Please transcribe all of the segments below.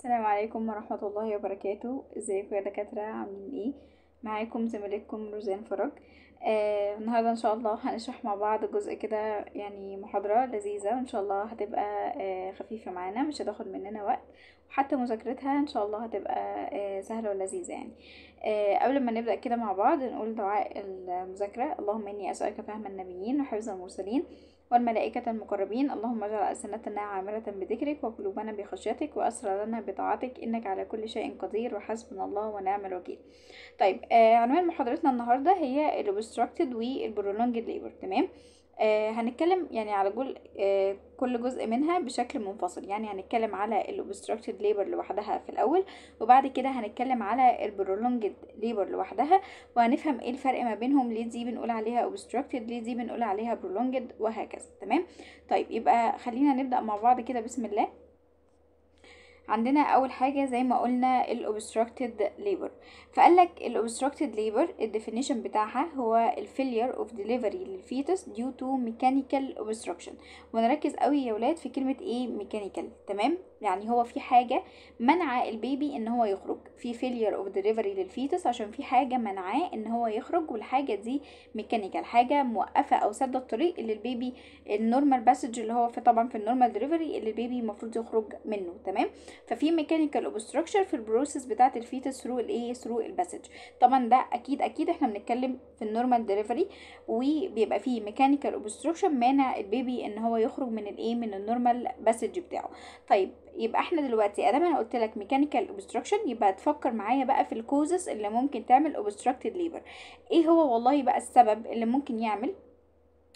السلام عليكم ورحمة الله وبركاته ازيكم يا دكاترة عاملين ايه معاكم زميلتكم روزان فرج آه النهاردة ان شاء الله هنشرح مع بعض جزء كده يعني محاضرة لذيذة ان شاء الله هتبقى آه خفيفة معانا مش هتاخد مننا وقت وحتى مذاكرتها ان شاء الله هتبقى آه سهلة ولذيذة يعني آه قبل ما نبدأ كده مع بعض نقول دعاء المذاكرة اللهم اني اسألك فهم النبيين وحفظ المرسلين والملائكة المقربين اللهم اجعل ألسنتنا عاملة بذكرك وقلوبنا بخشيتك لنا بطاعتك إنك على كل شيء قدير وحسبنا الله ونعم الوكيل طيب آه عنوان محاضرتنا النهاردة هي Obstructed الابستراكتد Prolonged Labor تمام آه هنتكلم يعني على جل آه كل جزء منها بشكل منفصل يعني هنتكلم على الاوبستراكتد ليبر لوحدها في الاول وبعد كده هنتكلم على البرولونجد ليبر لوحدها وهنفهم ايه الفرق ما بينهم ليه دي بنقول عليها اوبستراكتد ليه دي بنقول عليها برولونجد وهكذا تمام طيب يبقى خلينا نبدا مع بعض كده بسم الله عندنا اول حاجة زي ما قلنا ال obstructed labor فقالك ال obstructed labor الـ definition بتاعها هو ال failure of delivery للفيتوس due to mechanical obstruction ونركز قوي يا ولاد في كلمة ايه ميكانيكال تمام يعني هو في حاجه منع البيبي ان هو يخرج في فيلير اوف دليفري للفيتس عشان في حاجه منعاه ان هو يخرج والحاجه دي ميكانيكال حاجه موقفه او سد الطريق اللي البيبي النورمال باسج اللي هو في طبعا في النورمال دليفري اللي البيبي المفروض يخرج منه تمام ففي ميكانيكال اوبستراكشر في البروسيس بتاعه الفيتس ثرو الايه ثرو الباسج طبعا ده اكيد اكيد احنا بنتكلم في النورمال دليفري وبيبقى فيه ميكانيكال اوبستراكشر مانع البيبي ان هو يخرج من الايه من النورمال باسج بتاعه طيب يبقى احنا دلوقتي ادام انا قلت لك ميكانيكال اوبستراكشن يبقى تفكر معايا بقى في الكوزس اللي ممكن تعمل اوبستراكتد ليبر ايه هو والله بقى السبب اللي ممكن يعمل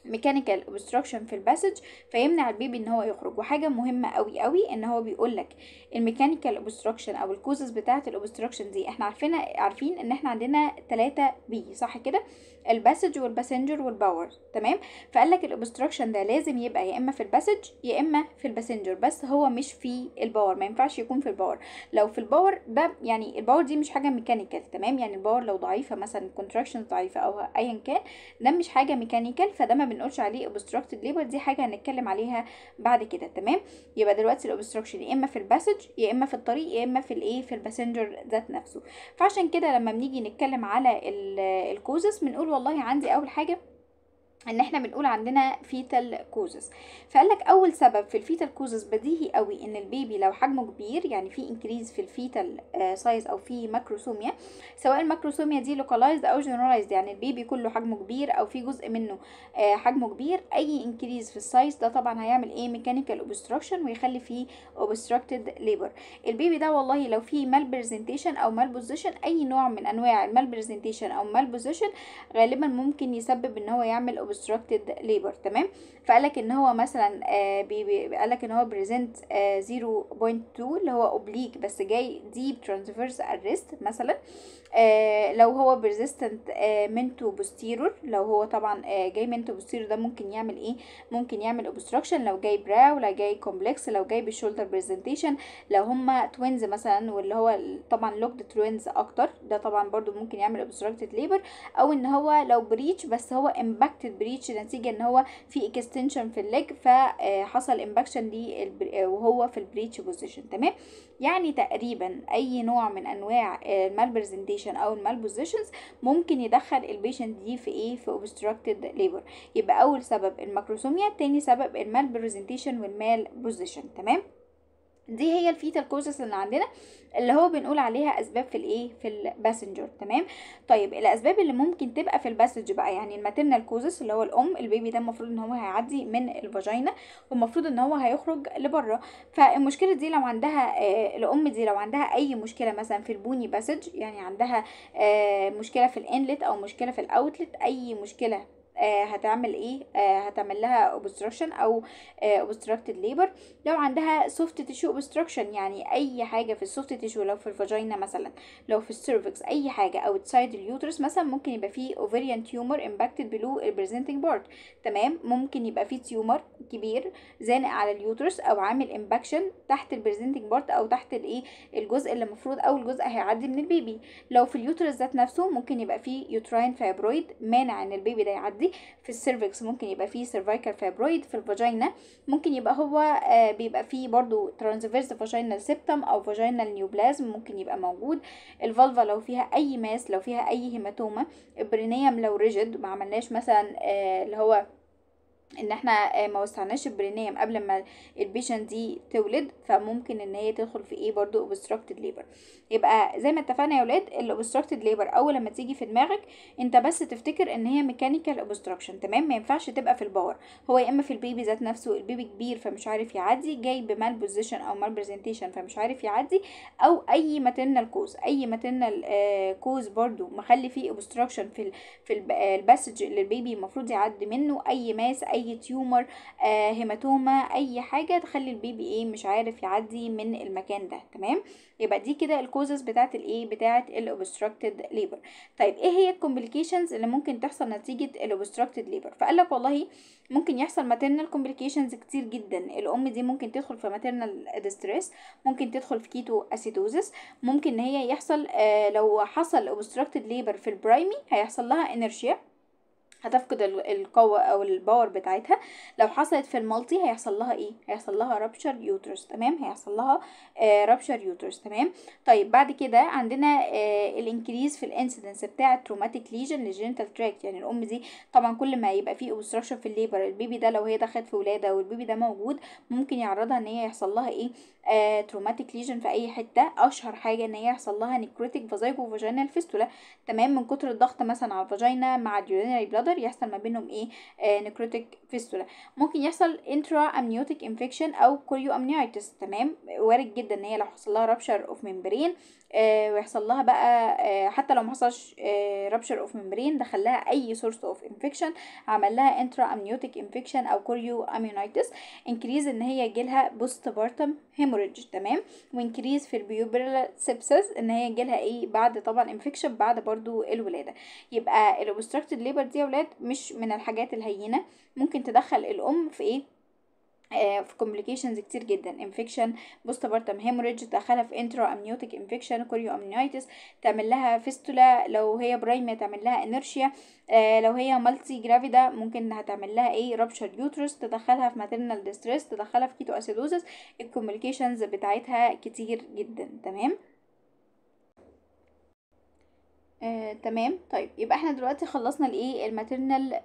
ميكانيكال اوبستراكشن في الباسج فيمنع البيبي ان هو يخرج وحاجه مهمه قوي قوي ان هو بيقول لك الميكانيكال اوبستراكشن او الكوزس بتاعه الاوبستراكشن دي احنا عارفين عارفين ان احنا عندنا 3 بي صح كده الباسج والباسنجر والباور تمام فقال لك الاوبستراكشن ده لازم يبقى يا اما في الباسج يا اما في الباسنجر بس هو مش في الباور ما ينفعش يكون في الباور لو في الباور ده يعني الباور دي مش حاجه ميكانيكال تمام يعني الباور لو ضعيفه مثلا كونتراكشن ضعيفه او ايا كان ده مش حاجه ميكانيكال فده ما بنقولش عليه اوبستراكتد ليبر دي حاجه هنتكلم عليها بعد كده تمام يبقى دلوقتي الاوبستراكشن يا اما في الباسج يا اما في الطريق يا اما في الايه في الباسنجر ذات نفسه فعشان كده لما بنيجي نتكلم على الكوزس بنقول والله عندي اول حاجه ان احنا بنقول عندنا فيتال كوزز فقال لك اول سبب في الفيتال كوزز بديهي قوي ان البيبي لو حجمه كبير يعني في انكريز في الفيتال آه، سايز او في ماكروسوميا سواء الماكروسوميا دي لوكالايزد او جنرالايزد يعني البيبي كله حجمه كبير او في جزء منه آه، حجمه كبير اي انكريز في السايز ده طبعا هيعمل ايه ميكانيكال اوبستراكشن ويخلي فيه اوبستراكتد ليبر البيبي ده والله لو في مال برزنتيشن او مال بوزيشن اي نوع من انواع المال برزنتيشن او مال بوزيشن غالبا ممكن يسبب ان هو يعمل unobstructed labor تمام فقال لك ان هو مثلا آه، قال لك ان هو بريزنت 0.2 آه، اللي هو اوبليك بس جاي ديب ترانسفيرس arrest مثلا آه، لو هو بيرزيستنت منتو بوستيرور لو هو طبعا آه، جاي منتو بوستيرور ده ممكن يعمل ايه ممكن يعمل اوبستراكشن لو جاي براو لو جاي كومبلكس لو جاي بالشولدر برزنتيشن لو هما توينز مثلا واللي هو طبعا لوكد توينز اكتر ده طبعا برضو ممكن يعمل اوبستراكتد ليبر او ان هو لو بريتش بس هو امباكتد بريتش نتيجه ان هو في اكستنشن في الليج فحصل امباكشن دي آه، وهو في البريتش بوزيشن تمام يعني تقريبا اي نوع من انواع المال بريزنتيشن البوزيشن او المال بوزيشنز ممكن يدخل البيشنت دي في ايه في اوبستراكتد ليبر يبقى اول سبب الماكروسوميا تاني سبب المال برزنتيشن والمال بوزيشن تمام دي هي الفيتال كوزس اللي عندنا اللي هو بنقول عليها اسباب في الايه في الباسنجر تمام طيب الاسباب اللي ممكن تبقى في الباسج بقى يعني الماتيرنال كوزس اللي هو الام البيبي ده المفروض ان هو هيعدي من الفاجينا والمفروض ان هو هيخرج لبره فالمشكله دي لو عندها آه الام دي لو عندها اي مشكله مثلا في البوني باسج يعني عندها آه مشكله في الانلت او مشكله في الاوتلت اي مشكله آه هتعمل ايه آه هتعمل لها obstruction او آه obstructed labor لو عندها soft tissue obstruction يعني اي حاجة في السوفت tissue لو في الفاجينا مثلا لو في السيرفكس اي حاجة او تسايد اليوترس مثلا ممكن يبقى فيه ovarian tumor impacted below the presenting تمام ممكن يبقى فيه تيومر كبير زانق على اليوترس او عامل امباكشن تحت البريزنتنج بارت او تحت الايه الجزء اللي المفروض او الجزء هيعدي من البيبي لو في اليوترس ذات نفسه ممكن يبقى فيه يوتراين فيبرويد مانع ان البيبي ده يعدي دي في السيرفكس ممكن يبقى فيه سيرفايكال فابرويد في الفاجينا ممكن يبقى هو آه، بيبقى فيه برضو ترانزفيرس فاجينال سيبتم او فاجينال نيوبلازم ممكن يبقى موجود الفالفا لو فيها اي ماس لو فيها اي هيماتوما البرينيوم لو ريجيد ما عملناش مثلا آه، اللي هو ان احنا آه، ما وسعناش البرينيم قبل ما البيشنت دي تولد فممكن ان هي تدخل في ايه برضو اوبستراكتد ليبر يبقى زي ما اتفقنا يا ولاد الاوبستراكتد ليبر اول لما تيجي في دماغك انت بس تفتكر ان هي ميكانيكال اوبستراكشن تمام ما ينفعش تبقى في الباور هو يا اما في البيبي ذات نفسه البيبي كبير فمش عارف يعدي جاي بمال بوزيشن او مال برزنتيشن فمش عارف يعدي او اي ماتيرنال كوز اي ماتيرنال آه، كوز برضو مخلي فيه اوبستراكشن في في آه، الباسج اللي البيبي المفروض يعدي منه اي ماس اي تيومر آه هيماتوما اي حاجه تخلي البيبي ايه مش عارف يعدي من المكان ده تمام يبقى دي كده الكوزز بتاعت الايه بتاعت الاوبستراكتد ليبر طيب ايه هي الكومبليكيشنز اللي ممكن تحصل نتيجه الاوبستراكتد ليبر فقال لك والله ممكن يحصل ماتيرنال كومبليكيشنز كتير جدا الام دي ممكن تدخل في ماتيرنال ديستريس ممكن تدخل في كيتو اسيتوزس ممكن ان هي يحصل آه لو حصل اوبستراكتد ليبر في البرايمي هيحصل لها انرشيا هتفقد القوة او الباور بتاعتها لو حصلت في المالتي هيحصل لها ايه هيحصل لها رابشر يوترس تمام هيحصل لها رابشر آه، يوترس تمام طيب بعد كده عندنا آه، الانكريز في الانسيدنس بتاع التروماتيك ليجن للجينيتال تراكت يعني الام دي طبعا كل ما يبقى فيه اوبستراكشن في الليبر البيبي ده لو هي دخلت في ولاده والبيبي ده موجود ممكن يعرضها ان هي يحصل لها ايه تروماتيك آه، ليجن في اي حته اشهر حاجه ان هي يحصل لها نيكروتيك فازايكو فاجينال فيستولا تمام من كتر الضغط مثلا على الفاجينا مع اليورينري بلادر يحصل ما بينهم ايه نيكروتيك آه، فيستولا ممكن يحصل انترا امنيوتيك انفيكشن او كوريو امنيوتس تمام وارد جدا ان هي لو حصل لها رابشر اوف ممبرين آه، ويحصل لها بقى آه، حتى لو ما حصلش رابشر اوف ممبرين دخل لها اي سورس اوف انفكشن عمل لها انترا امنيوتيك انفكشن او كوريو اميونيتس انكريز ان هي يجيلها بوست بارتم هيموريدج تمام وانكريز في البيوبرال سيبسس ان هي يجيلها ايه بعد طبعا انفكشن بعد برضو الولاده يبقى الاوبستراكتد ليبر دي يا ولاد مش من الحاجات الهينه ممكن تدخل الام في ايه آه، في كومبليكيشنز كتير جدا انفكشن بوست بارتم هيموريدج تدخلها في انترا امنيوتيك انفكشن كوريو امنيوتيس تعمل لها فيستولا لو هي برايمه تعمل لها انرشيا آه، لو هي مالتي جرافيدا ممكن تعمل لها ايه رابشر يوترس تدخلها في ماتيرنال ديستريس تدخلها في كيتو اسيدوزس الكومبليكيشنز بتاعتها كتير جدا تمام آه، تمام طيب يبقى احنا دلوقتي خلصنا الايه الماتيرنال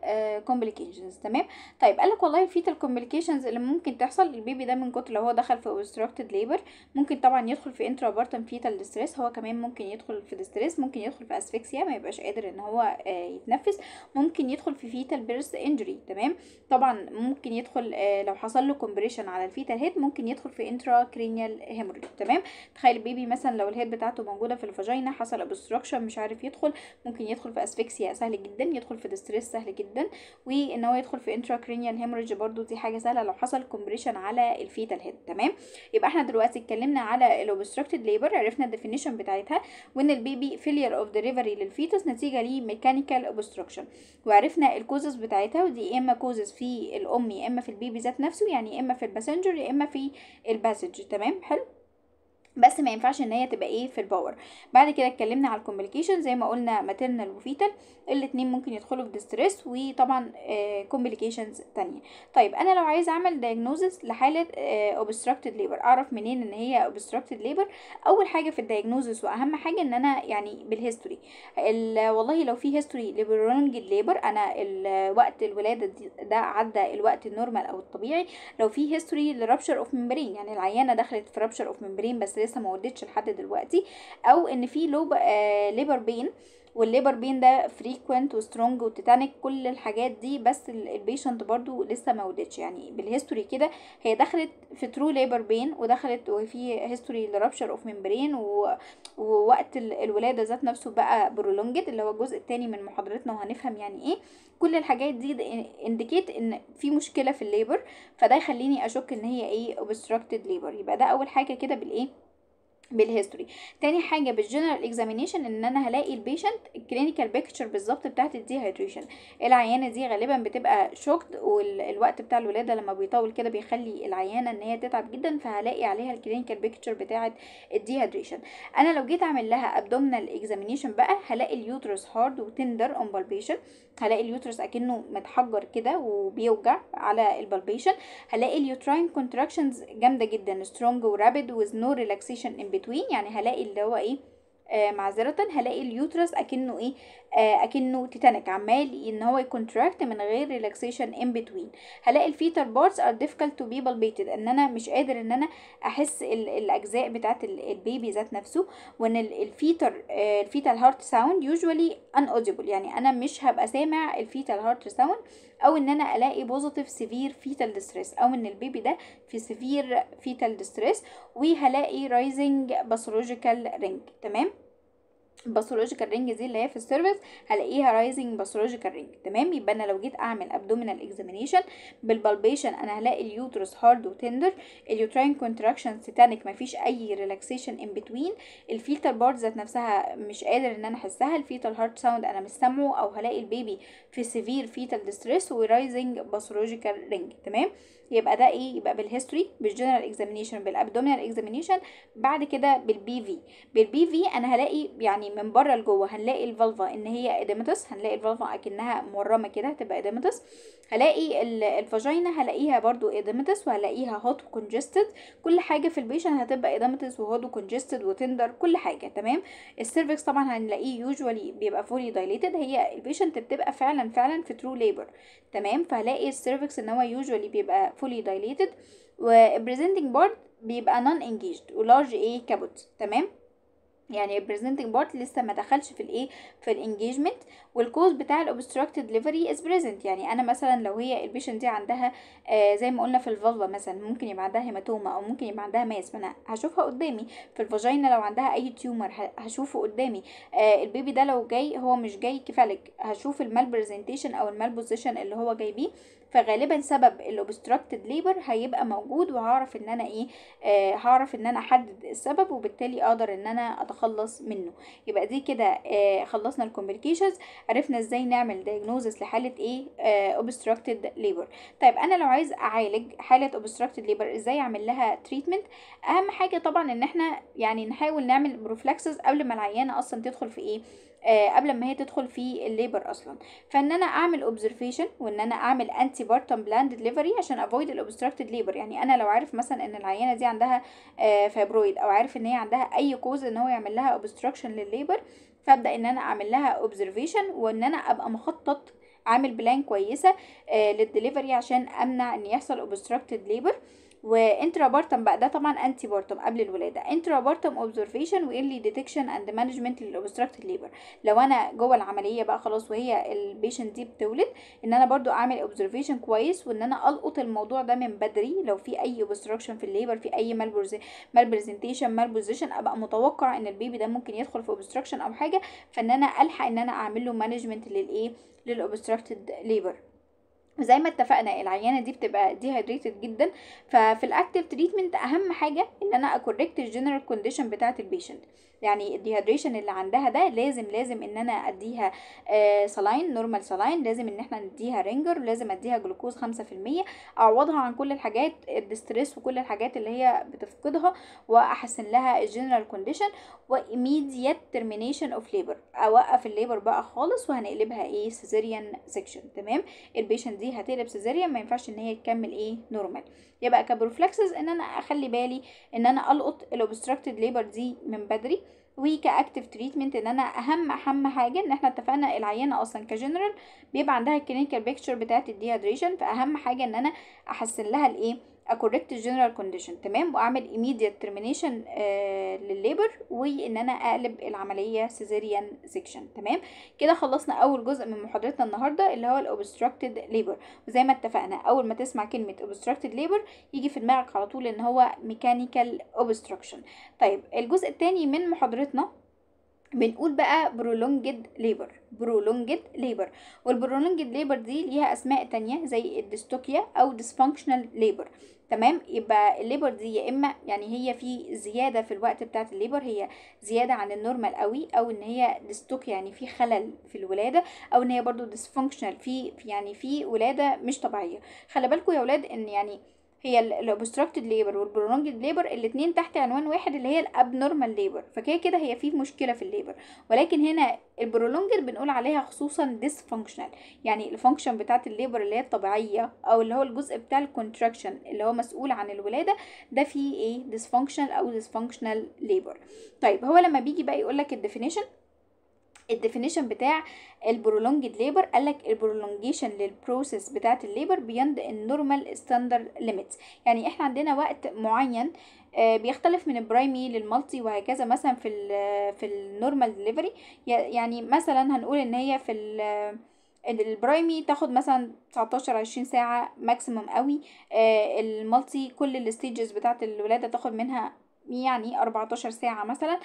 كومبليكيشنز آه، تمام طيب قالك والله الفيتال كومبليكيشنز اللي ممكن تحصل البيبي ده من كتر لو هو دخل في اوبستراكتد ليبر ممكن طبعا يدخل في انترابارتم فيتال ديستريس هو كمان ممكن يدخل في ديستريس ممكن يدخل في اسفكسيا ما يبقاش قادر ان هو آه يتنفس ممكن يدخل في فيتال بيرث انجري تمام طبعا ممكن يدخل آه لو حصل له كومبريشن على الفيتال هيد ممكن يدخل في انترا كرينيال هيموريج تمام تخيل البيبي مثلا لو الهيد بتاعته موجوده في الفاجينا حصل اوبستراكشن مش عارف يدخل ممكن يدخل في اسفكسيا سهل جدا يدخل في ديستريس سهل جدا وان هو يدخل في انتراكرينيال هيمرج برضو دي حاجه سهله لو حصل كومبريشن على الفيتال هيد تمام يبقى احنا دلوقتي اتكلمنا على الاوبستراكتد ليبر عرفنا الديفينيشن بتاعتها وان البيبي فيلير اوف ديليفري للفيتس نتيجه ليه ميكانيكال اوبستراكشن وعرفنا الكوزز بتاعتها ودي يا اما كوزز في الام يا اما في البيبي ذات نفسه يعني يا اما في الباسنجر يا اما في الباسج تمام حلو بس ما ينفعش ان هي تبقى ايه في الباور بعد كده اتكلمنا على الكومبليكيشن زي ما قلنا ماتيرنال وفيتال الاتنين ممكن يدخلوا في ديستريس وطبعا كومبليكيشنز آه، تانية طيب انا لو عايز اعمل دايجنوزس لحاله اوبستراكتد آه، ليبر اعرف منين ان هي اوبستراكتد ليبر اول حاجه في الدايجنوزس واهم حاجه ان انا يعني بالهيستوري والله لو في هيستوري لبرونج ليبر انا وقت الولاده ده عدى الوقت النورمال او الطبيعي لو في هيستوري لرابشر اوف ممبرين يعني العيانه دخلت في رابشر اوف ممبرين بس لسه ما ودتش لحد دلوقتي او ان في لوب آه ليبر بين والليبر بين ده فريكوينت وسترونج وتيتانيك كل الحاجات دي بس البيشنت برضو لسه ما ودتش يعني بالهيستوري كده هي دخلت في ترو ليبر بين ودخلت وفي هيستوري لرابشر اوف ممبرين ووقت الولاده ذات نفسه بقى برولونجد اللي هو الجزء الثاني من محاضرتنا وهنفهم يعني ايه كل الحاجات دي انديكيت ان في مشكله في الليبر فده يخليني اشك ان هي ايه اوبستراكتد ليبر يبقى ده اول حاجه كده بالايه بالهيستوري تاني حاجه بالجنرال اكزامينيشن ان انا هلاقي البيشنت الكلينيكال بيكتشر بالظبط بتاعه الديهايدريشن العيانه دي غالبا بتبقى شوكد والوقت بتاع الولاده لما بيطول كده بيخلي العيانه ان هي تتعب جدا فهلاقي عليها الكلينيكال بيكتشر بتاعه الديهايدريشن انا لو جيت اعمل لها ابدومينال اكزامينيشن بقى هلاقي اليوترس هارد وتندر امبالبيشن هلاقي اليوترس اكنه متحجر كده وبيوجع على البالبيشن هلاقي اليوتراين كونتراكشنز جامده جدا سترونج ورابيد وذ نو ريلاكسيشن ان بتوين يعني هلاقي اللي هو ايه آه، معذرة هلاقي اليوترس اكنه ايه آه، اكنه تيتانيك عمال ان هو يكونتراكت من غير ريلاكسيشن ان بتوين هلاقي الفيتال بارتس ار ديفيكالت تو بي بالبيتد ان انا مش قادر ان انا احس الاجزاء بتاعه البيبي ذات نفسه وان الفيتر آه، الفيتال هارت ساوند يوجوالي ان اوديبل يعني انا مش هبقى سامع الفيتال هارت ساوند او ان انا الاقي بوزيتيف سيفير فيتال ديستريس او ان البيبي ده في سيفير فيتال ديستريس وهلاقي رايزنج باثولوجيكال رينج تمام باثولوجيكال رينج دي اللي هي في السيرفيس هلاقيها رايزنج باثولوجيكال رينج تمام يبقى انا لو جيت اعمل ابدومينال اكزامينشن بالبالبيشن انا هلاقي اليوترس هارد وتندر اليوترين كونتراكشن ستانيك مفيش اي ريلاكسيشن ان بتوين الفيتال بارت ذات نفسها مش قادر ان انا احسها الفيتال هارت ساوند انا مش سامعه او هلاقي البيبي في سيفير فيتال ديستريس ورايزنج باثولوجيكال رينج تمام يبقى ده ايه يبقى بالهيستوري بالجنرال اكزامينشن بالابدومينال اكزامينشن بعد كده بالبي في بالبي في انا هلاقي يعني من بره لجوه هنلاقي الفالفا ان هي ادمتس هنلاقي الفالفا اكنها مورمه كده هتبقى ادمتس هلاقي الفاجينا هلاقيها برضو ادمتس وهلاقيها هوت كونجستد كل حاجه في البيشن هتبقى ادمتس وهوت كونجستد وتندر كل حاجه تمام السيرفكس طبعا هنلاقيه يوجوالي بيبقى فولي دايليتد هي البيشنت بتبقى فعلا فعلا في ترو ليبر تمام فهلاقي السيرفكس ان هو يوجوالي بيبقى fully dilated و presenting part بيبقى non engaged و large A كابوت تمام يعني presenting part لسه ما دخلش في الايه في الانجيجمنت والكوز بتاع الاوبستراكتد delivery از بريزنت يعني انا مثلا لو هي البيشنت دي عندها آه زي ما قلنا في الفالفا مثلا ممكن يبقى عندها هيماتوما او ممكن يبقى عندها ماس فانا هشوفها قدامي في الفاجينا لو عندها اي تيومر هشوفه قدامي آه البيبي ده لو جاي هو مش جاي كفالك هشوف المال بريزنتيشن او المال بوزيشن اللي هو جاي بيه فغالبا سبب الاوبستراكتد ليبر هيبقى موجود وهعرف ان انا ايه آه هعرف ان انا احدد السبب وبالتالي اقدر ان انا اتخلص منه يبقى دي كده آه خلصنا الكومبليكيشنز عرفنا ازاي نعمل دايجنوزس لحاله ايه اوبستراكتد آه ليبر طيب انا لو عايز اعالج حاله اوبستراكتد ليبر ازاي اعمل لها تريتمنت اهم حاجه طبعا ان احنا يعني نحاول نعمل بروفلاكسز قبل ما العيانه اصلا تدخل في ايه آه، قبل ما هي تدخل في الليبر اصلا فان انا اعمل اوبزرفيشن وان انا اعمل انتي بارتم بلاند ديليفري عشان افويد الاوبستراكتد ليبر يعني انا لو عارف مثلا ان العينه دي عندها فيبرويد آه، او عارف ان هي عندها اي كوز ان هو يعمل لها اوبستراكشن للليبر فابدا ان انا اعمل لها اوبزرفيشن وان انا ابقى مخطط عامل بلان كويسه آه، للدليفري عشان امنع ان يحصل اوبستراكتد ليبر وانترا بارتم بقى ده طبعا انتي بارتم قبل الولاده انترا بارتم اوبزرفيشن وايرلي ديتكشن اند مانجمنت للاوبستراكتد ليبر لو انا جوه العمليه بقى خلاص وهي البيشنت دي بتولد ان انا برضو اعمل اوبزرفيشن كويس وان انا القط الموضوع ده من بدري لو في اي اوبستراكشن في الليبر في اي مالبرز مالبرزنتيشن مالبوزيشن ابقى متوقع ان البيبي ده ممكن يدخل في اوبستراكشن او حاجه فان انا الحق ان انا اعمل له مانجمنت للايه للاوبستراكتد ليبر زي ما اتفقنا العيانه دي بتبقى ديهايدريتد جدا ففي الاكتيف تريتمنت اهم حاجه ان انا اكوريكت الجنرال كونديشن بتاعه البيشنت يعني الديهايدريشن اللي عندها ده لازم لازم ان انا اديها سلاين نورمال سلاين لازم ان احنا نديها رينجر لازم اديها جلوكوز 5% اعوضها عن كل الحاجات الديستريس وكل الحاجات اللي هي بتفقدها واحسن لها الجنرال كونديشن واميديات ترمينيشن اوف ليبر اوقف الليبر بقى خالص وهنقلبها ايه سيزيريان سيكشن تمام البيشنت دي دي هتقلب سيزاريان ما ينفعش ان هي تكمل ايه نورمال يبقى كبروفلكسز ان انا اخلي بالي ان انا القط الاوبستراكتد ليبر دي من بدري وكاكتف تريتمنت ان انا اهم اهم حاجه ان احنا اتفقنا العينه اصلا كجنرال بيبقى عندها الكلينيكال بيكتشر بتاعه الديهايدريشن فاهم حاجه ان انا احسن لها الايه اكوريكت الجنرال كونديشن تمام واعمل immediate termination آه، للليبر وان انا اقلب العمليه سيزيريان سيكشن تمام كده خلصنا اول جزء من محاضرتنا النهارده اللي هو الاوبستراكتد ليبر وزي ما اتفقنا اول ما تسمع كلمه اوبستراكتد ليبر يجي في دماغك على طول ان هو ميكانيكال اوبستراكشن طيب الجزء الثاني من محاضرتنا بنقول بقى prolonged labor برولونجد ليبر والبرولونجد ليبر دي ليها اسماء تانية زي الديستوكيا او dysfunctional ليبر تمام يبقى الليبر دي يا اما يعني هي في زياده في الوقت بتاعه الليبر هي زياده عن النورمال قوي او ان هي ديستوك يعني في خلل في الولاده او ان هي برضو ديسفانكشنال في يعني في ولاده مش طبيعيه خلي بالكم يا اولاد ان يعني هي الاوبستراكتد ليبر والبرولونجد ليبر الاثنين تحت عنوان واحد اللي هي الابنورمال ليبر فكده كده هي في مشكله في الليبر ولكن هنا البرولونجد بنقول عليها خصوصا فانكشنال يعني الفانكشن بتاعه الليبر اللي هي الطبيعيه او اللي هو الجزء بتاع الكونتراكشن اللي هو مسؤول عن الولاده ده فيه ايه فانكشنال او فانكشنال ليبر طيب هو لما بيجي بقى يقول لك الديفينيشن الديفينيشن بتاع البرولونجد ليبر قال لك البرولونجيشن للبروسيس بتاعه الليبر بيند النورمال ستاندرد ليميتس يعني احنا عندنا وقت معين آه، بيختلف من البرايمي للمالتي وهكذا مثلا في ال في النورمال ديليفري يعني مثلا هنقول ان هي في آه، البرايمي تاخد مثلا 19 20 ساعه ماكسيمم قوي آه، المالتي كل الستيجز بتاعه الولاده تاخد منها يعني 14 ساعة مثلا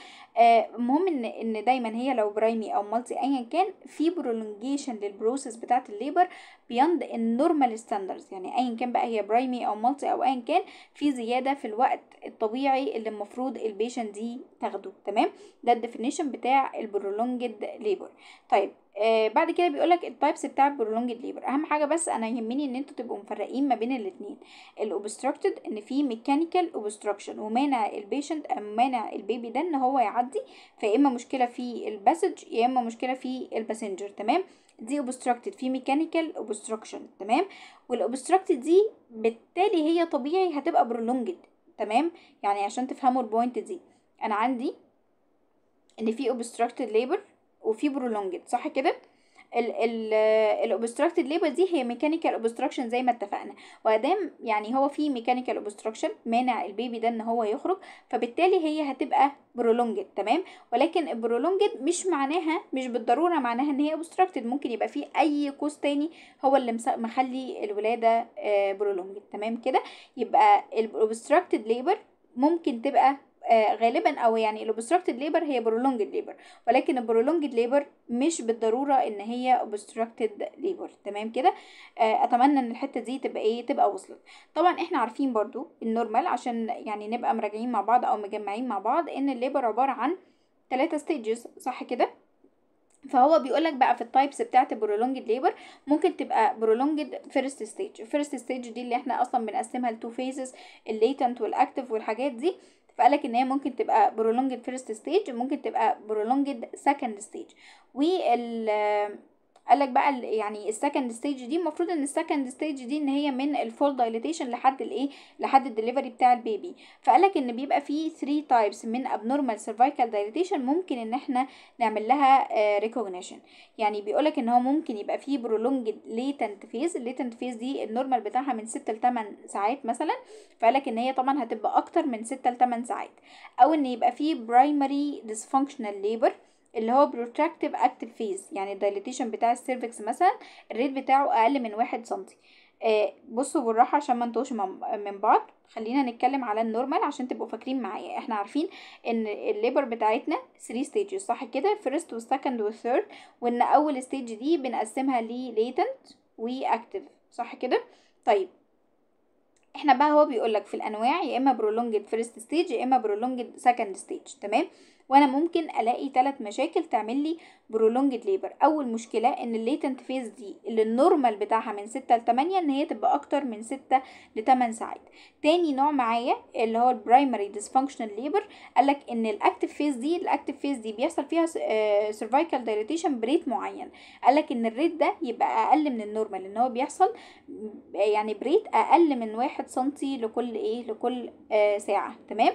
المهم آه، ان ان دايما هي لو برايمي او مالتي ايا كان في برولونجيشن للبروسيس بتاعة الليبر بيند النورمال ستاندردز يعني ايا كان بقى هي برايمي او مالتي او ايا كان في زيادة في الوقت الطبيعي اللي المفروض البيشن دي تاخده تمام ده الديفينيشن بتاع البرولونجد ليبر طيب آه، بعد كده بيقولك التايبس بتاع البرولونج ليبر اهم حاجه بس انا يهمني ان انتوا تبقوا مفرقين ما بين الاثنين الاوبستراكتد ان في ميكانيكال اوبستراكشن ومانع البيشنت او آه، مانع البيبي ده ان هو يعدي فيا اما مشكله في الباسج يا اما مشكله في الباسنجر تمام دي اوبستراكتد في ميكانيكال اوبستراكشن تمام والاوبستراكتد دي بالتالي هي طبيعي هتبقى برولونجد تمام يعني عشان تفهموا البوينت دي انا عندي ان في اوبستراكتد ليبر وفي برولونجد صح كده الاوبستراكتد ليبر دي هي ميكانيكال اوبستراكشن زي ما اتفقنا وادام يعني هو في ميكانيكال اوبستراكشن مانع البيبي ده ان هو يخرج فبالتالي هي هتبقى برولونجد تمام ولكن البرولونجد مش معناها مش بالضروره معناها ان هي اوبستراكتد ممكن يبقى في اي كوز تاني هو اللي مخلي الولاده برولونجد آه، تمام كده يبقى الاوبستراكتد ليبر ممكن تبقى آه، غالبا او يعني الاوبستراكتد ليبر هي برولونجد ليبر ولكن البرولونجد ليبر مش بالضروره ان هي اوبستراكتد ليبر تمام كده آه، اتمنى ان الحته دي تبقى ايه تبقى وصلت طبعا احنا عارفين برضو النورمال عشان يعني نبقى مراجعين مع بعض او مجمعين مع بعض ان الليبر عباره عن ثلاثه ستيجز صح كده فهو بيقولك بقى في التايبس بتاعت برولونجد ليبر ممكن تبقى برولونجد فيرست ستيج الفيرست ستيج دي اللي احنا اصلا بنقسمها لتو فيزز الليتنت والاكتف والحاجات دي فقالك ان هي ممكن تبقى prolonged first stage ممكن تبقى prolonged second stage وال قال لك بقى يعني السكند ستيج دي المفروض ان السكند ستيج دي ان هي من الفول دايليتيشن لحد الايه لحد الدليفري بتاع البيبي فقال لك ان بيبقى فيه 3 تايبس من ابنورمال سيرفايكال دايليتيشن ممكن ان احنا نعمل لها ريكوجنيشن آه، يعني بيقول لك ان هو ممكن يبقى فيه برولونج ليتنت فيز الليتنت فيز دي النورمال بتاعها من 6 ل 8 ساعات مثلا فقال لك ان هي طبعا هتبقى اكتر من 6 ل 8 ساعات او ان يبقى فيه برايمري dysfunctional labor اللي هو بروتراكتيف اكتف فيز يعني الدايليتيشن بتاع السيرفكس مثلا الريت بتاعه اقل من واحد سنتي آه، بصوا بالراحة عشان ما انتوش من بعض خلينا نتكلم على النورمال عشان تبقوا فاكرين معايا احنا عارفين ان الليبر بتاعتنا 3 ستيجز صح كده فيرست وسكند وثيرد وان اول ستيج دي بنقسمها و واكتف صح كده طيب احنا بقى هو بيقولك في الانواع يا اما برولونجد فيرست ستيج يا اما برولونجد سكند ستيج تمام وانا ممكن الاقي ثلاث مشاكل تعمل لي برولونجد ليبر اول مشكله ان الليتنت فيز دي اللي النورمال بتاعها من 6 ل 8 ان هي تبقى اكتر من 6 ل 8 ساعات تاني نوع معايا اللي هو البرايمري ديسفانكشنال ليبر قالك ان الاكتيف فيز دي الاكتيف فيز دي بيحصل فيها سيرفايكال آه، دايليتيشن بريت معين قالك ان الريت ده يبقى اقل من النورمال ان هو بيحصل يعني بريت اقل من 1 سم لكل ايه لكل آه، ساعه تمام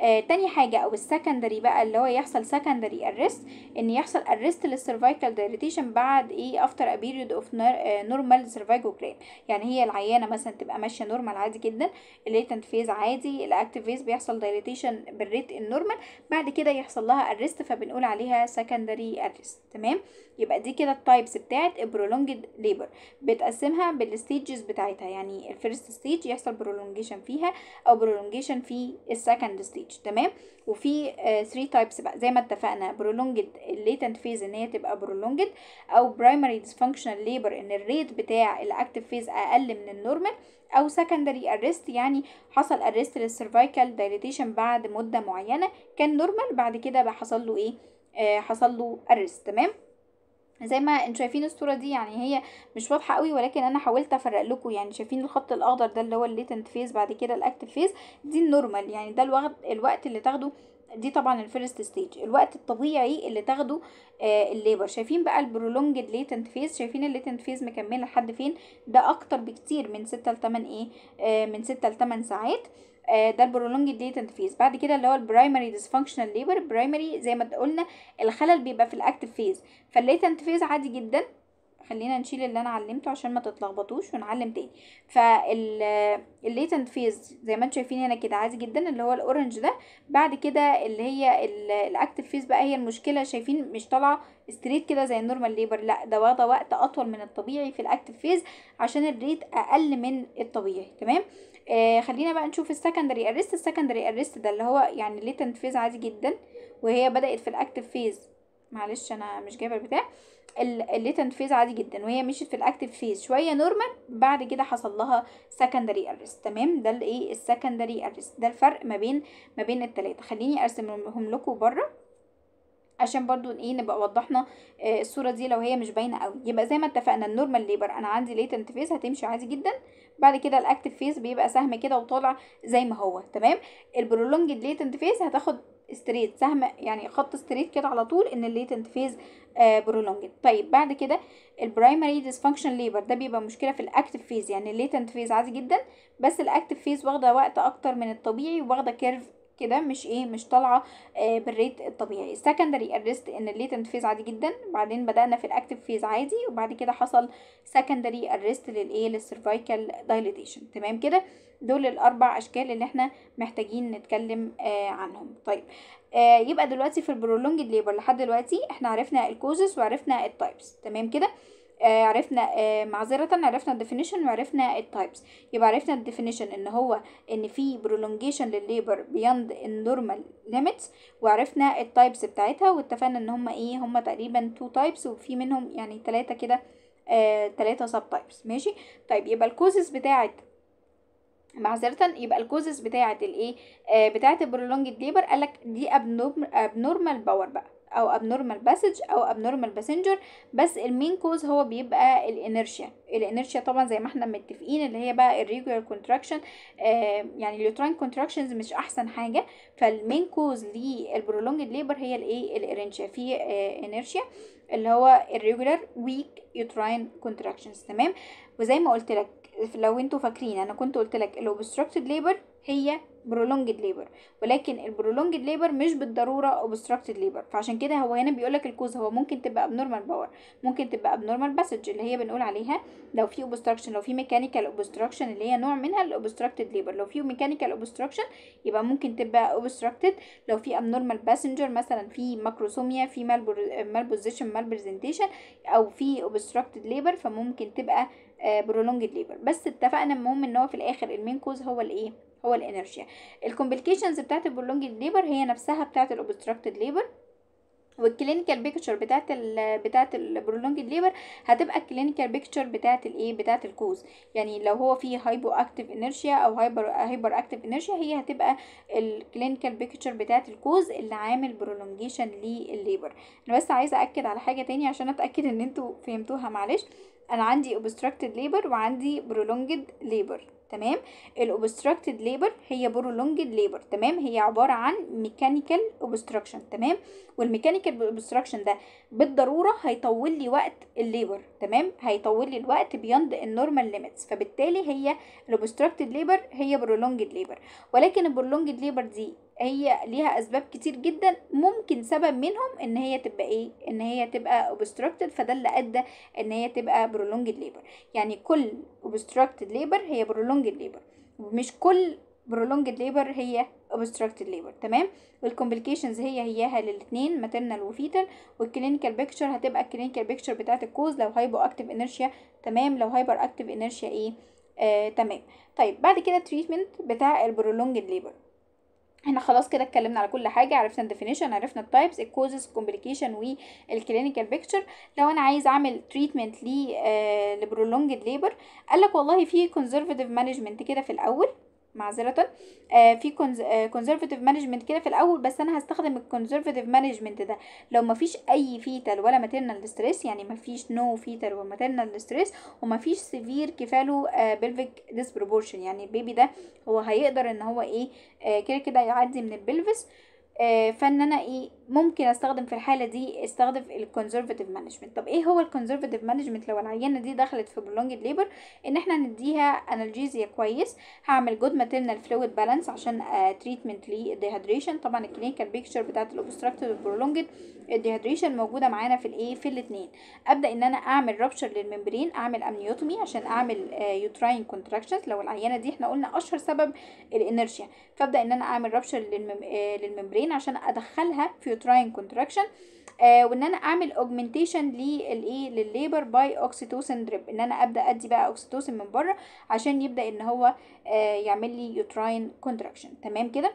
آه تاني حاجة او السكندري بقى اللي هو يحصل سكندري ارست ان يحصل ارست للسيرفايكال دايريتيشن بعد ايه افتر ا بيريود اوف نورمال سيرفايكوجرام يعني هي العيانة مثلا تبقى ماشية نورمال عادي جدا الليتنت فيز عادي الاكتيف فيز بيحصل دايريتيشن بالريت النورمال بعد كده يحصل لها ارست فبنقول عليها سكندري ارست تمام يبقى دي كده التايبس بتاعت البرولونجد ليبر بتقسمها بالستيجز بتاعتها يعني الفيرست ستيج يحصل برولونجيشن فيها او برولونجيشن في السكند ستيج ستيج تمام وفي ثري آه، تايبس بقى زي ما اتفقنا برولونجد الليتنت فيز ان هي تبقى برولونجد او برايمري ديسفانكشنال ليبر ان الريت بتاع الاكتف فيز اقل من النورمال او سكندري ارست يعني حصل ارست للسيرفايكال دايليتيشن بعد مده معينه كان نورمال بعد كده بقى حصل له ايه آه حصل له ارست تمام زي ما انتوا شايفين الصوره دي يعني هي مش واضحه قوي ولكن انا حاولت افرق لكم يعني شايفين الخط الاخضر ده اللي هو الليتنت فيز بعد كده الاكتف فيز دي النورمال يعني ده الوقت الوقت اللي تاخده دي طبعا الفيرست ستيج الوقت الطبيعي اللي تاخده آه الليبر شايفين بقى البرولونجد ليتنت فيز شايفين الليتنت فيز مكمله لحد فين ده اكتر بكتير من 6 ل 8 ايه آه من 6 ل 8 ساعات آه، ده البرولونج دي تنفيذ بعد كده اللي هو البرايمري ديسفانكشنال ليبر برايمري زي ما قلنا الخلل بيبقى في الاكتف فيز فالليتنت فيز عادي جدا خلينا نشيل اللي انا علمته عشان ما تتلخبطوش ونعلم تاني فالليتنت فيز زي ما انتم شايفين هنا كده عادي جدا اللي هو الاورنج ده بعد كده اللي هي الاكتف فيز بقى هي المشكله شايفين مش طالعه ستريت كده زي النورمال ليبر لا ده واخده وقت اطول من الطبيعي في الاكتف فيز عشان الريت اقل من الطبيعي تمام آه خلينا بقى نشوف السكندري ارست السكندري ارست ده اللي هو يعني ليتنت فيز عادي جدا وهي بدات في الاكتف فيز معلش انا مش جايبه البتاع اللي فيز عادي جدا وهي مشيت في الاكتف فيز شويه نورمال بعد كده حصل لها سكندري ارست تمام ده الايه السكندري ارست ده الفرق ما بين ما بين الثلاثه خليني ارسمهم لكم بره عشان برضو ايه نبقى وضحنا آه، الصوره دي لو هي مش باينه قوي يبقى زي ما اتفقنا النورمال ليبر انا عندي ليتنت فيز هتمشي عادي جدا بعد كده الاكتف فيز بيبقى سهم كده وطالع زي ما هو تمام البرولونج ليتنت فيز هتاخد ستريت سهم يعني خط ستريت كده على طول ان الليتنت فيز برولونج طيب بعد كده البرايمري ديسفانكشن ليبر ده بيبقى مشكله في الاكتف فيز يعني الليتنت فيز عادي جدا بس الاكتف فيز واخده وقت اكتر من الطبيعي واخده كيرف كده مش ايه مش طالعه آه بالريت الطبيعي السكندري اريست ان الليتنت فيز عادي جدا بعدين بدانا في الاكتف فيز عادي وبعد كده حصل سكندري اريست للايه للسيرفايكال دايليتيشن تمام كده دول الاربع اشكال اللي احنا محتاجين نتكلم آه عنهم طيب آه يبقى دلوقتي في البرولونج ليبر لحد دلوقتي احنا عرفنا الكوزز وعرفنا التايبس تمام كده آه عرفنا آه معذرة عرفنا الديفينيشن وعرفنا التايبس يبقى عرفنا الديفينيشن ان هو ان في برولونجيشن للليبر بيند النورمال ليميتس وعرفنا التايبس بتاعتها واتفقنا ان هما ايه هما تقريبا تو تايبس وفي منهم يعني تلاتة كده آه تلاتة سب تايبس ماشي طيب يبقى الكوزز بتاعت معذرة يبقى الكوزز بتاعت الايه آه بتاعت البرولونجد ليبر قالك دي ابنورمال باور بقى او abnormal passage او abnormal passenger بس المين كوز هو بيبقى الانرشيا الانرشيا طبعا زي ما احنا متفقين اللي هي بقى الريجولار آه، كونتراكشن يعني اليوترين كونتراكشنز مش احسن حاجه فالمين كوز للبرولونج ليبر هي الايه الانرشيا في انرشيا آه، اللي هو الريجولار ويك يوترين كونتراكشنز تمام وزي ما قلت لك لو انتوا فاكرين انا كنت قلت لك الاوبستراكتد ليبر هي prolonged labor ولكن البرولونجد ليبر مش بالضروره obstructed ليبر فعشان كده هو هنا بيقول لك الكوز هو ممكن تبقى abnormal باور ممكن تبقى abnormal باسج اللي هي بنقول عليها لو في obstruction لو في ميكانيكال obstruction اللي هي نوع منها الاوبستراكتد ليبر لو في ميكانيكال obstruction يبقى ممكن تبقى obstructed لو في abnormal باسنجر مثلا في ماكروسوميا في مال بوزيشن مال برزنتيشن او في obstructed ليبر فممكن تبقى برولونج آه، ليبر بس اتفقنا المهم ان هو في الاخر المين كوز هو الايه هو الانرجيا الكومبليكيشنز بتاعت البرولونج ليبر هي نفسها بتاعت الاوبستراكتد ليبر والكلينيكال بيكتشر بتاعه بتاعه البرولونج ليبر هتبقى الكلينيكال بيكتشر بتاعه الايه بتاعه الكوز يعني لو هو فيه هايبو اكتيف انرشيا او هايبر هايبر اكتيف انرشيا هي هتبقى الكلينيكال بيكتشر بتاعه الكوز اللي عامل برولونجيشن للليبر انا بس عايزه اكد على حاجه تانية عشان اتاكد ان انتوا فهمتوها معلش انا عندي اوبستراكتد ليبر وعندي برولونجد ليبر تمام الاوبستراكتد ليبر هي برولونجد ليبر تمام هي عباره عن ميكانيكال اوبستراكشن تمام والميكانيكال اوبستراكشن ده بالضروره هيطول لي وقت الليبر تمام هيطول لي الوقت بيوند النورمال ليميتس فبالتالي هي الاوبستراكتد ليبر هي برولونجد ليبر ولكن البرولونجد ليبر دي هي ليها اسباب كتير جدا ممكن سبب منهم ان هي تبقى ايه ان هي تبقى obstructed فده اللي ادى ان هي تبقى prolonged labor يعني كل obstructed labor هي prolonged labor مش كل prolonged labor هي obstructed labor تمام والكومبليكيشنز هي هياها للاثنين ماتيرنال وفيتال والكلينيكال بيكتشر هتبقى الكلينيكال بيكتشر بتاعت الكوز لو هايبو اكتيف انيرشيا تمام لو هايبر اكتيف انيرشيا ايه آه تمام طيب بعد كده التريتمنت بتاع البرولونج ليبر احنا خلاص كده اتكلمنا على كل حاجه عرفنا الديفينيشن عرفنا التايبس الكوزز الكومبليكيشن والكلينيكال بيكتشر لو انا عايز اعمل تريتمنت ل لبرولونجد ليبر قال لك والله في كونزرفاتيف مانجمنت كده في الاول معذره آه في كونزرفاتيف آه، مانجمنت كده في الاول بس انا هستخدم الكونزرفاتيف مانجمنت ده لو مفيش اي فيتال ولا ماتيرنال ستريس يعني مفيش نو فيتال وماتيرنال ستريس ومفيش سيفير كفاله آه بلفيك ديسبروبورشن يعني البيبي ده هو هيقدر ان هو ايه آه كده كده يعدي من البلفس آه فان انا ايه ممكن استخدم في الحالة دي استخدم الكونزرفاتيف مانجمنت طب ايه هو الكونزرفاتيف مانجمنت لو العيانة دي دخلت في برولونجد ليبر ان احنا نديها انالجيزيا كويس هعمل جود ماتيرنال فلويد بالانس عشان تريتمنت آه، للديهيدريشن طبعا الكلينيكال بيكتشر بتاعت الاوبستراكتيف والبرولونجد الديهيدريشن موجودة معانا في الايه في الاتنين ابدا ان انا اعمل رابشر للممبرين اعمل امنيوتومي عشان اعمل يوتراين آه، كونتراكشنز لو العيانة دي احنا قلنا اشهر سبب الانرشيا فابدا ان انا اعمل رابشر للممبرين آه، عشان ادخلها في uterine contraction آه وان انا اعمل augmentation للايه للليبر باي اوكسيتوسين دريب ان انا ابدا ادي بقى اوكسيتوسن من بره عشان يبدا ان هو آه يعمل لي uterine كونتراكشن تمام كده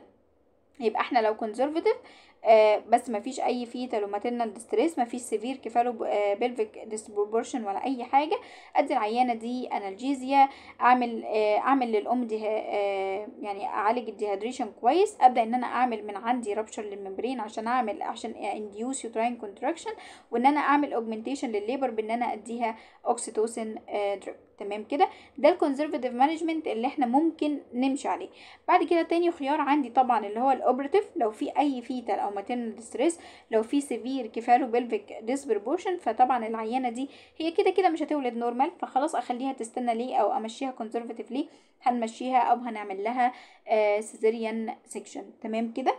يبقى احنا لو كونزرفاتيف آه، بس بس مفيش اي فيتال وماتيرنال ديستريس مفيش سيفير كفالو بيلفيك ديسبروبورشن ولا اي حاجه ادي العيانه دي انالجيزيا اعمل آه، اعمل للام دي آه، يعني اعالج الديهيدريشن كويس ابدا ان انا اعمل من عندي رابشر للممبرين عشان اعمل عشان انديوس يوتراين كونتراكشن وان انا اعمل اوجمنتيشن للليبر بان انا اديها اوكسيتوسين دريب تمام كده ده الكونزرفاتيف مانجمنت اللي احنا ممكن نمشي عليه بعد كده تاني خيار عندي طبعا اللي هو الاوبراتيف لو في اي فيتال او ماتيرنال ستريس لو في سيفير كيفالو بلفيك ديسبربوشن فطبعا العيانه دي هي كده كده مش هتولد نورمال فخلاص اخليها تستنى ليه او امشيها كونزرفاتيف ليه هنمشيها او هنعمل لها سيزيريان آه، سيكشن تمام كده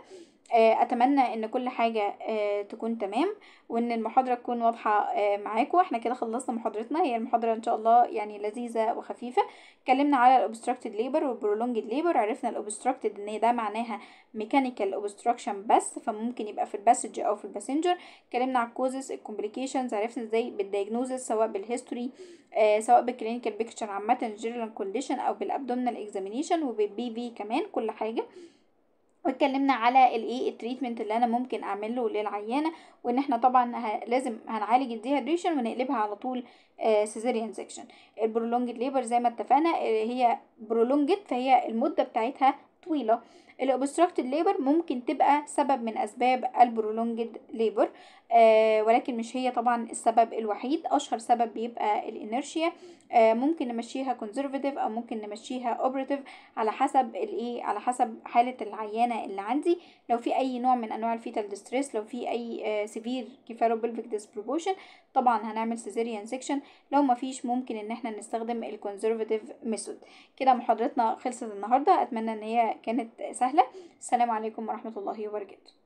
آه، اتمنى ان كل حاجه آه، تكون تمام وان المحاضره تكون واضحه آه، معاكم احنا كده خلصنا محاضرتنا هي المحاضره ان شاء الله يعني لذيذه وخفيفه اتكلمنا على الاوبستراكتد ليبر والبرولونجد ليبر عرفنا الاوبستراكتد ان ده معناها ميكانيكال obstruction بس فممكن يبقى في الباسج او في الباسنجر اتكلمنا على الكوزز الكومبليكيشنز عرفنا ازاي بالدياجنوزز سواء بالهيستوري آه سواء بالكلينيكال بيكتشر عامه جيرلان كونديشن او بالابدومينال اكزامينيشن وبالبي في كمان كل حاجه واتكلمنا على الايه التريتمنت اللي انا ممكن اعمله للعيانه وان احنا طبعا ه... لازم هنعالج الديهيدريشن ونقلبها على طول سيزيريان سكشن البرولونجد ليبر زي ما اتفقنا آه، هي برولونجد فهي المده بتاعتها طويله الاوبستراكتد ليبر ممكن تبقى سبب من اسباب البرولونجد ليبر آه، ولكن مش هي طبعا السبب الوحيد اشهر سبب بيبقى الانرشيا آه، ممكن نمشيها كونزرفاتيف او ممكن نمشيها اوبراتيف على حسب الايه على حسب حاله العيانه اللي عندي لو في اي نوع من انواع الفيتال ديستريس لو في اي سيفير كيفالو بلفيك ديسبروبوشن طبعا هنعمل سيزيريان سيكشن لو ما فيش ممكن ان احنا نستخدم الكونزرفاتيف ميثود كده محاضرتنا خلصت النهارده اتمنى ان هي كانت سهله السلام عليكم ورحمه الله وبركاته